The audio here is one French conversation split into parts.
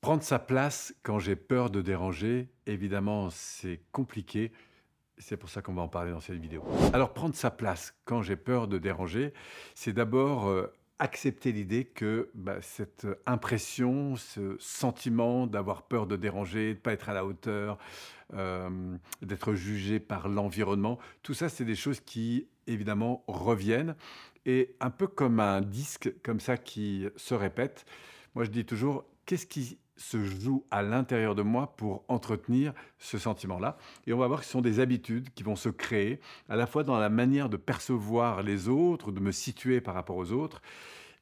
Prendre sa place quand j'ai peur de déranger, évidemment, c'est compliqué. C'est pour ça qu'on va en parler dans cette vidéo. Alors, prendre sa place quand j'ai peur de déranger, c'est d'abord euh, accepter l'idée que bah, cette impression, ce sentiment d'avoir peur de déranger, de ne pas être à la hauteur, euh, d'être jugé par l'environnement, tout ça, c'est des choses qui, évidemment, reviennent. Et un peu comme un disque comme ça qui se répète, moi je dis toujours, qu'est-ce qui se joue à l'intérieur de moi pour entretenir ce sentiment-là. Et on va voir que ce sont des habitudes qui vont se créer, à la fois dans la manière de percevoir les autres, de me situer par rapport aux autres.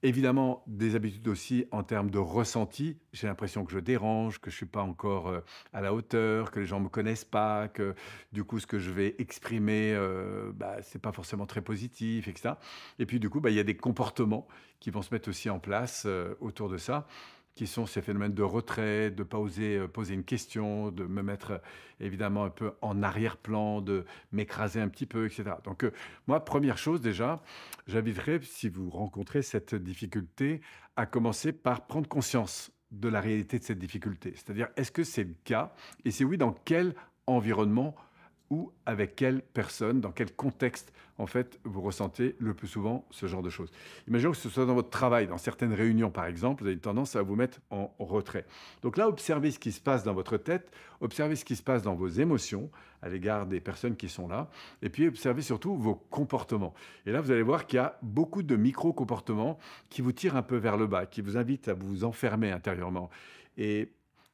Évidemment, des habitudes aussi en termes de ressenti. J'ai l'impression que je dérange, que je ne suis pas encore euh, à la hauteur, que les gens ne me connaissent pas, que du coup, ce que je vais exprimer, euh, bah, ce n'est pas forcément très positif, etc. Et puis, du coup, bah, il y a des comportements qui vont se mettre aussi en place euh, autour de ça qui sont ces phénomènes de retrait, de ne pas oser euh, poser une question, de me mettre euh, évidemment un peu en arrière-plan, de m'écraser un petit peu, etc. Donc euh, moi, première chose déjà, j'inviterais, si vous rencontrez cette difficulté, à commencer par prendre conscience de la réalité de cette difficulté. C'est-à-dire, est-ce que c'est le cas Et si oui, dans quel environnement ou avec quelle personne, dans quel contexte, en fait, vous ressentez le plus souvent ce genre de choses. Imaginons que ce soit dans votre travail, dans certaines réunions, par exemple, vous avez une tendance à vous mettre en retrait. Donc là, observez ce qui se passe dans votre tête, observez ce qui se passe dans vos émotions à l'égard des personnes qui sont là, et puis observez surtout vos comportements. Et là, vous allez voir qu'il y a beaucoup de micro-comportements qui vous tirent un peu vers le bas, qui vous invitent à vous enfermer intérieurement. Et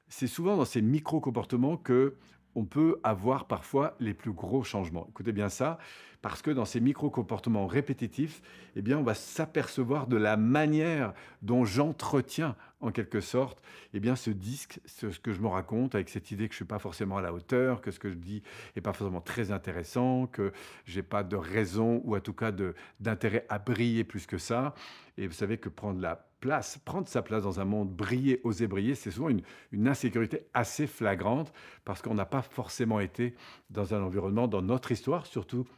c'est souvent dans ces micro-comportements que on peut avoir parfois les plus gros changements. Écoutez bien ça, parce que dans ces micro-comportements répétitifs, eh bien, on va s'apercevoir de la manière dont j'entretiens, en quelque sorte, eh bien, ce disque, ce, que je me raconte, avec cette idée que je ne suis pas forcément à la hauteur, que ce que je dis n'est pas forcément très intéressant, que je n'ai pas de raison, ou en tout cas d'intérêt à briller plus que ça. Et vous savez que prendre la place, prendre sa place dans un monde, briller, oser briller, c'est souvent une, une, insécurité assez flagrante, parce qu'on n'a pas forcément été dans un environnement, dans notre histoire surtout,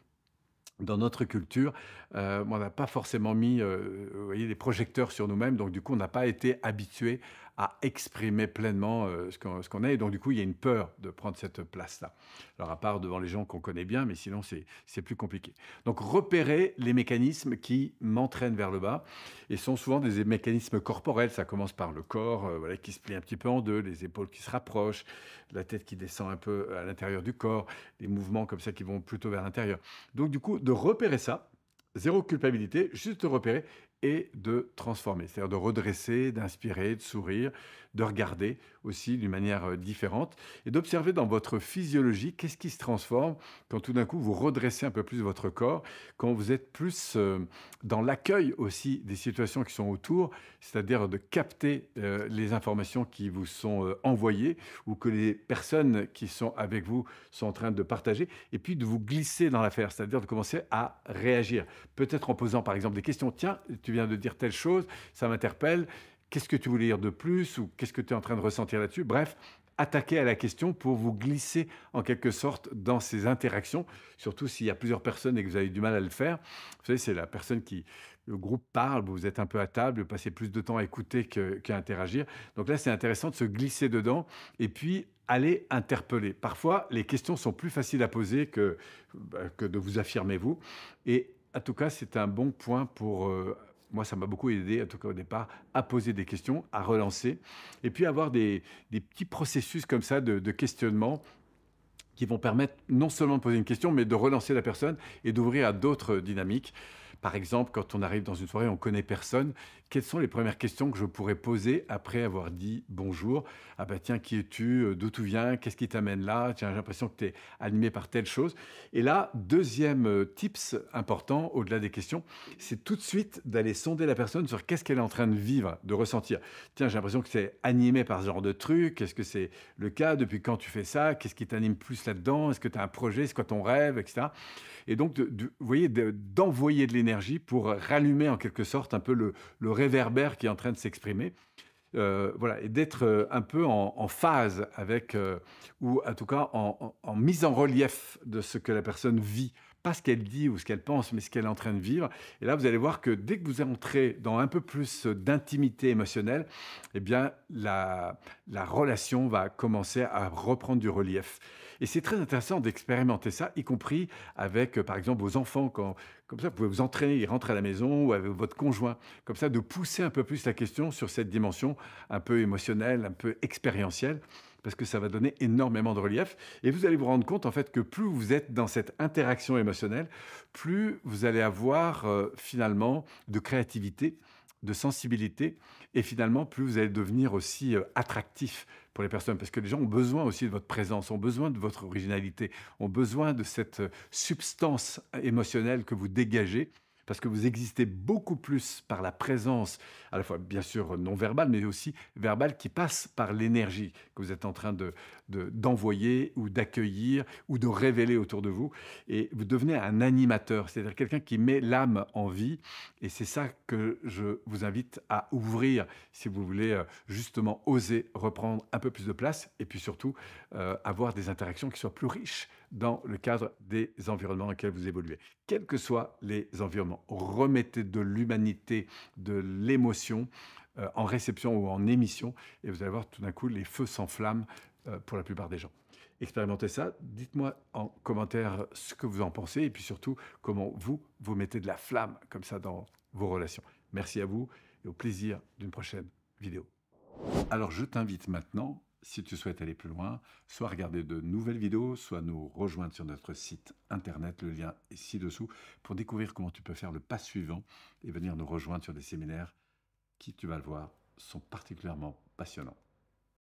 dans notre culture, euh, on n'a pas forcément mis des euh, projecteurs sur nous-mêmes, donc du coup, on n'a pas été habitué à exprimer pleinement euh, ce qu'on est. Et donc, du coup, il y a une peur de prendre cette place-là. Alors, à part devant les gens qu'on connaît bien, mais sinon, c'est plus compliqué. Donc, repérer les mécanismes qui m'entraînent vers le bas et sont souvent des mécanismes corporels. Ça commence par le corps euh, voilà, qui se plie un petit peu en deux, les épaules qui se rapprochent, la tête qui descend un peu à l'intérieur du corps, les mouvements comme ça qui vont plutôt vers l'intérieur. Donc, du coup, de repérer ça, zéro culpabilité, juste repérer de transformer, c'est-à-dire de redresser, d'inspirer, de sourire, de regarder aussi d'une manière euh, différente et d'observer dans votre physiologie qu'est-ce qui se transforme quand tout d'un coup vous redressez un peu plus votre corps, quand vous êtes plus euh, dans l'accueil aussi des situations qui sont autour, c'est-à-dire de capter euh, les informations qui vous sont envoyées ou que les personnes qui sont avec vous sont en train de partager et puis de vous glisser dans l'affaire, c'est-à-dire de commencer à réagir, peut-être en posant par exemple des questions, tiens, tu viens de dire telle chose, ça m'interpelle, qu'est-ce que tu voulais dire de plus ou qu'est-ce que tu es en train de ressentir là-dessus Bref, attaquer à la question pour vous glisser en quelque sorte dans ces interactions, surtout s'il y a plusieurs personnes et que vous avez du mal à le faire. Vous savez, c'est la personne qui, le groupe parle, vous êtes un peu à table, vous passez plus de temps à écouter qu'à interagir. Donc là, c'est intéressant de se glisser dedans et puis aller interpeller. Parfois, les questions sont plus faciles à poser que, bah, que de vous affirmer vous. Et en tout cas, c'est un bon point pour... Euh, moi, ça m'a beaucoup aidé, en tout cas au départ, à poser des questions, à relancer, et puis avoir des, petits processus comme ça de questionnement qui vont permettre non seulement de poser une question, mais de relancer la personne et d'ouvrir à d'autres dynamiques. Par exemple, quand on arrive dans une soirée, on connaît personne. Quelles sont les premières questions que je pourrais poser après avoir dit bonjour Ah bah tiens, qui es-tu euh, D'où tu viens Qu'est-ce qui t'amène là Tiens, j'ai l'impression que tu es animé par telle chose. Et là, deuxième euh, tips important au-delà des questions, c'est tout de suite d'aller sonder la personne sur qu'est-ce qu'elle est en train de vivre, de ressentir. Tiens, j'ai l'impression que es animé par ce genre de truc. Est-ce que c'est le cas Depuis quand tu fais ça Qu'est-ce qui t'anime plus là-dedans Est-ce que tu as un projet C'est quoi ton rêve Etc. Et donc, vous voyez, d'envoyer de, de pour rallumer en quelque sorte un peu le, réverbère qui est en train de s'exprimer. Euh, voilà, et d'être euh, un peu en, phase avec, euh, ou en tout cas en, mise en relief de ce que la personne vit pas ce qu'elle dit ou ce qu'elle pense, mais ce qu'elle est en train de vivre. Et là, vous allez voir que dès que vous entrez dans un peu plus euh, d'intimité émotionnelle, eh bien, la, la relation va commencer à reprendre du relief. Et c'est très intéressant d'expérimenter ça, y compris avec, euh, par exemple, vos enfants. Quand, comme ça, vous pouvez vous entraîner, ils rentrent à la maison ou avec votre conjoint. Comme ça, de pousser un peu plus la question sur cette dimension un peu émotionnelle, un peu expérientielle parce que ça va donner énormément de relief. Et vous allez vous rendre compte en fait que plus vous êtes dans cette interaction émotionnelle, plus vous allez avoir euh, finalement de créativité, de sensibilité, et finalement plus vous allez devenir aussi euh, attractif pour les personnes, parce que les gens ont besoin aussi de votre présence, ont besoin de votre originalité, ont besoin de cette euh, substance émotionnelle que vous dégagez parce que vous existez beaucoup plus par la présence, à la fois bien sûr non verbale, mais aussi verbale, qui passe par l'énergie que vous êtes en train d'envoyer ou d'accueillir ou de révéler autour de vous. Et vous devenez un animateur, c'est-à-dire quelqu'un qui met l'âme en vie. Et c'est ça que je vous invite à ouvrir si vous voulez euh, justement oser reprendre un peu plus de place et puis surtout euh, avoir des interactions qui soient plus riches dans le cadre des environnements dans lesquels vous évoluez quels que soient les environnements. Remettez de l'humanité, de l'émotion euh, en réception ou en émission, et vous allez voir tout d'un coup les feux s'enflamment euh, pour la plupart des gens. Expérimentez ça, dites-moi en commentaire ce que vous en pensez, et puis surtout comment vous, vous mettez de la flamme comme ça dans vos relations. Merci à vous, et au plaisir d'une prochaine vidéo. Alors je t'invite maintenant si tu souhaites aller plus loin, soit regarder de nouvelles vidéos, soit nous rejoindre sur notre site internet, le lien est ci-dessous, pour découvrir comment tu peux faire le pas suivant et venir nous rejoindre sur des séminaires qui, tu vas le voir, sont particulièrement passionnants.